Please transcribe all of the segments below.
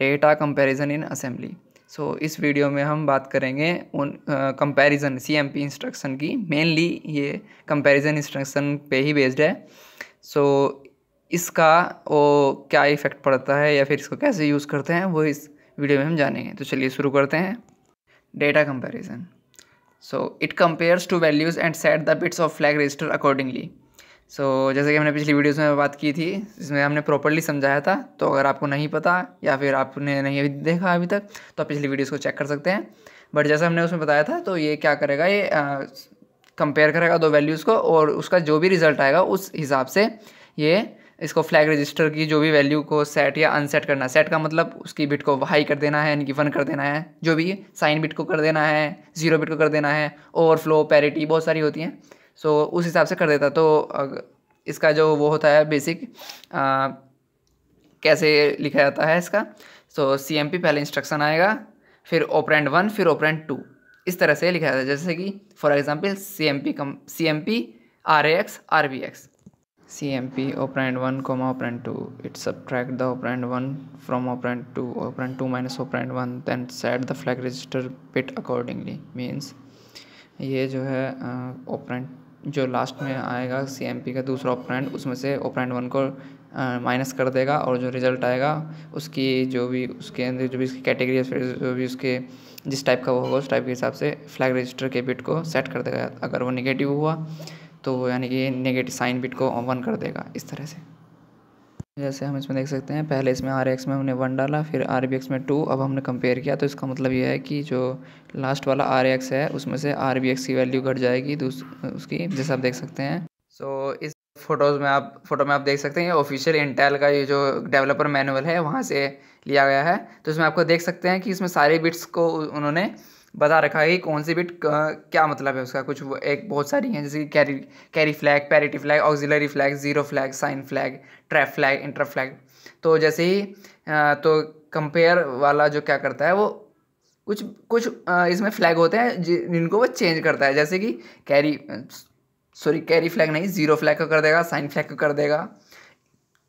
data comparison in assembly so इस video में हम बात करेंगे उन कंपैरिजन सीएमपी इंस्ट्रक्शन की मेनली ये कंपैरिजन इंस्ट्रक्शन पे ही बेस्ड है सो so, इसका वो क्या इफ़ेक्ट पड़ता है या फिर इसको कैसे यूज़ करते हैं वो इस वीडियो में हम जानेंगे तो चलिए शुरू करते हैं data comparison so it compares two values and set the bits of flag register accordingly so so, जैसे कि हमने पिछली वीडियोस में बात की थी जिसमें हमने प्रॉपरली समझाया था तो अगर आपको नहीं पता या फिर आपने नहीं अभी देखा अभी तक तो आप पिछली वीडियोस को चेक कर सकते हैं बट जैसे हमने उसमें बताया था तो ये क्या करेगा ये कंपेयर करेगा दो वैल्यूज़ को और उसका जो भी रिज़ल्ट आएगा उस हिसाब से ये इसको फ्लैग रजिस्टर की जो भी वैल्यू को सेट या अनसेट करना है सेट का मतलब उसकी बिट को हाई कर देना है वन कर देना है जो भी साइन बिट को कर देना है ज़ीरो बिट को कर देना है ओवरफ्लो पैरिटी बहुत सारी होती हैं सो उस हिसाब से कर देता तो इसका जो वो होता है बेसिक आ, कैसे लिखा जाता है इसका सो सी एम पी पहले इंस्ट्रक्शन आएगा फिर ओपरेंट वन फिर ओपरेंट टू इस तरह से लिखा जाता है जैसे कि for example C M P कम C M P R A X R B X C M P operand one comma operand two it subtract the operand one from operand two operand two minus operand one then set the flag register bit accordingly means ये जो है operand जो last में आएगा सी का दूसरा operand उसमें से ऑपरेंट वन को माइनस कर देगा और जो रिज़ल्ट आएगा उसकी जो भी उसके अंदर जो भी उसकी कैटेगरी है फिर जो भी उसके जिस टाइप का वो होगा उस टाइप के हिसाब से फ्लैग रजिस्टर के बिट को सेट कर देगा अगर वो निगेटिव हुआ तो यानी कि नेगेटिव साइन बिट को वन कर देगा इस तरह से जैसे हम इसमें देख सकते हैं पहले इसमें आर एक्स में हमने वन डाला फिर आर बी एक्स में टू अब हमने कंपेयर किया तो इसका मतलब ये है कि जो लास्ट वाला आर एक्स है उसमें से आर बी एक्स की वैल्यू घट जाएगी तो उसकी जैसे आप देख सकते हैं सो so, इस फोटोज़ में आप फोटो में आप देख सकते हैं ये ऑफिशियल इंटेल का ये जो डेवलपर मैनुअल है वहाँ से लिया गया है तो इसमें आपको देख सकते हैं कि इसमें सारे बिट्स को उन्होंने बता रखा है कि कौन सी बिट क्या मतलब है उसका कुछ एक बहुत सारी हैं जैसे कि carry carry flag parity flag auxiliary flag zero flag sign flag trap flag inter flag तो जैसे ही तो कंपेयर वाला जो क्या करता है वो कुछ कुछ इसमें फ्लैग होते हैं जिनको वो चेंज करता है जैसे कि कैरी सॉरी कैरी फ्लैग नहीं ज़ीरो फ्लैग का कर देगा साइन फ्लैग का कर देगा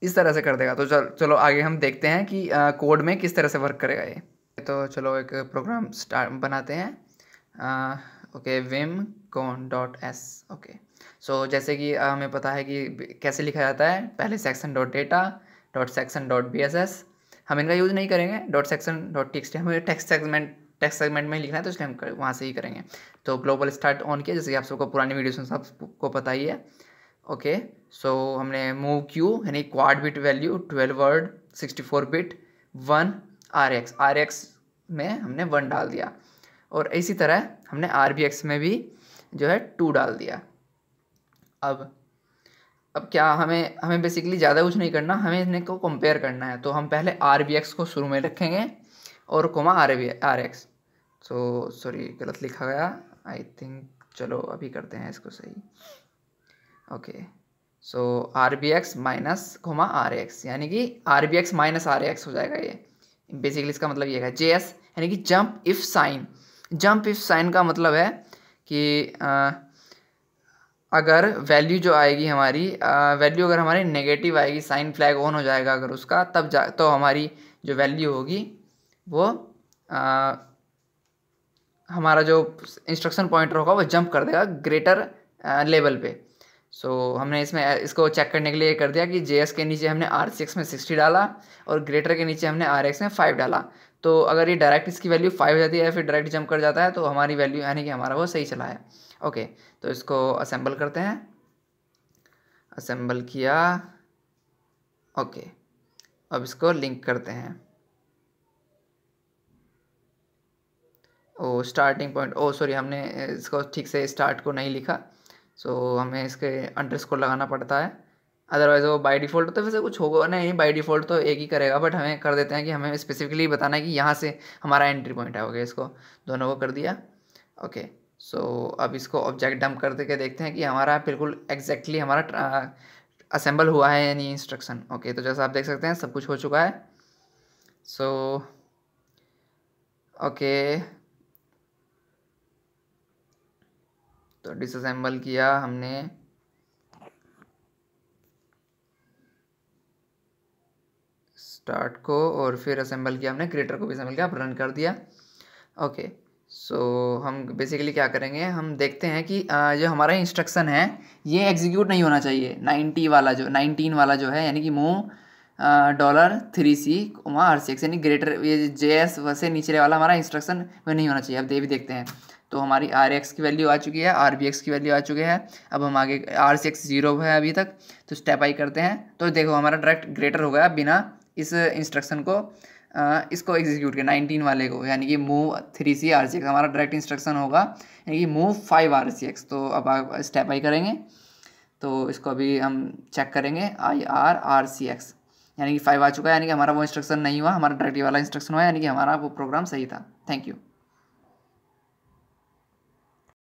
इस तरह से कर देगा तो चलो आगे हम देखते हैं कि कोड में किस तरह से वर्क करेगा ये तो चलो एक प्रोग्राम स्टार्ट बनाते हैं okay vim con dot S okay so जैसे कि हमें पता है कि कैसे लिखा जाता है पहले section dot data dot section dot B S S हम इनका यूज़ नहीं करेंगे डॉट सेक्शन डॉट टी हमें टेक्स्ट सेगमेंट टेक्स्ट सेगमेंट में ही लिखना है तो इसलिए हम वहाँ से ही करेंगे तो ग्लोबल स्टार्ट ऑन किया जैसे कि आप सबको पुरानी वीडियोस में सबको पता ही है ओके सो हमने मूव क्यू यानी quad bit value twelve word sixty four bit one R X R X में हमने वन डाल दिया और इसी तरह हमने आर बी एक्स में भी जो है टू डाल दिया अब अब क्या हमें हमें बेसिकली ज़्यादा कुछ नहीं करना हमें इन्हें को कंपेयर करना है तो हम पहले आर बी एक्स को शुरू में रखेंगे और comma R B R X so sorry गलत लिखा गया आई थिंक चलो अभी करते हैं इसको सही okay so R B X minus comma R X यानी कि R B X minus R X हो जाएगा ये बेसिकली इसका मतलब ये है जे एस यानी कि jump if sign jump if sign का मतलब है कि आ, अगर वैल्यू जो आएगी हमारी वैल्यू अगर हमारी नेगेटिव आएगी साइन फ्लैग ऑन हो जाएगा अगर उसका तब जा तो हमारी जो वैल्यू होगी वो आ, हमारा जो इंस्ट्रक्शन पॉइंटर होगा वो जंप कर देगा ग्रेटर लेवल पे सो so, हमने इसमें इसको चेक करने के लिए कर दिया कि जे के नीचे हमने आर सिक्स में सिक्सटी डाला और ग्रेटर के नीचे हमने आर एक्स में फाइव डाला तो अगर ये डायरेक्ट इसकी वैल्यू फाइव हो जाती है या फिर डायरेक्ट जंप कर जाता है तो हमारी वैल्यू यानी कि हमारा वो सही चला है ओके तो इसको असेंबल करते हैं असेंबल किया ओके अब इसको लिंक करते हैं oh starting point oh sorry हमने इसको ठीक से स्टार्ट को नहीं लिखा सो so, हमें इसके अंडरस्कोर लगाना पड़ता है अदरवाइज़ वो बाय डिफ़ॉल्ट तो वैसे कुछ होगा नहीं बाय डिफ़ॉल्ट तो एक ही करेगा बट हमें कर देते हैं कि हमें स्पेसिफिकली बताना है कि यहाँ से हमारा एंट्री पॉइंट है आओगे इसको दोनों को कर दिया ओके सो so, अब इसको ऑब्जेक्ट डंप कर के देखते हैं कि हमारा बिल्कुल एग्जैक्टली हमारा असेंबल हुआ है यानी इंस्ट्रक्शन ओके तो जैसा आप देख सकते हैं सब कुछ हो चुका है सो so, ओके तो डिसअसेंबल किया हमने स्टार्ट को और फिर असेंबल किया हमने क्रिएटर को भी असेंबल किया रन कर दिया ओके सो so, हम बेसिकली क्या करेंगे हम देखते हैं कि जो हमारा इंस्ट्रक्शन है ये एग्जीक्यूट नहीं होना चाहिए नाइन्टी वाला जो नाइनटीन वाला जो है यानी कि move dollar three C comma R C X यानी ग्रेटर ये जे एस वैसे नीचे वाला हमारा इंस्ट्रक्शन में नहीं होना चाहिए अब दे भी देखते हैं तो हमारी आर एक्स की वैल्यू आ चुकी है आर बी एक्स की वैल्यू आ चुकी है अब हम आगे आर सी एक्स जीरो है अभी तक तो स्टेप आई करते हैं तो देखो हमारा डायरेक्ट ग्रेटर हो गया बिना इस इंस्ट्रक्शन को इसको एग्जीक्यूट किया नाइनटीन वाले को यानी कि move three C R C X हमारा डायरेक्ट इंस्ट्रक्शन होगा यानी कि move five R C X तो अब आप स्टेप आई करेंगे तो इसको अभी हम चेक करेंगे I R R C X यानी कि फाइव आ चुका है यानी कि हमारा वो इंस्ट्रक्शन नहीं हुआ हमारा डायरेक्टली वाला इंस्ट्रक्शन हुआ यानी कि हमारा वो प्रोग्राम सही था थैंक यू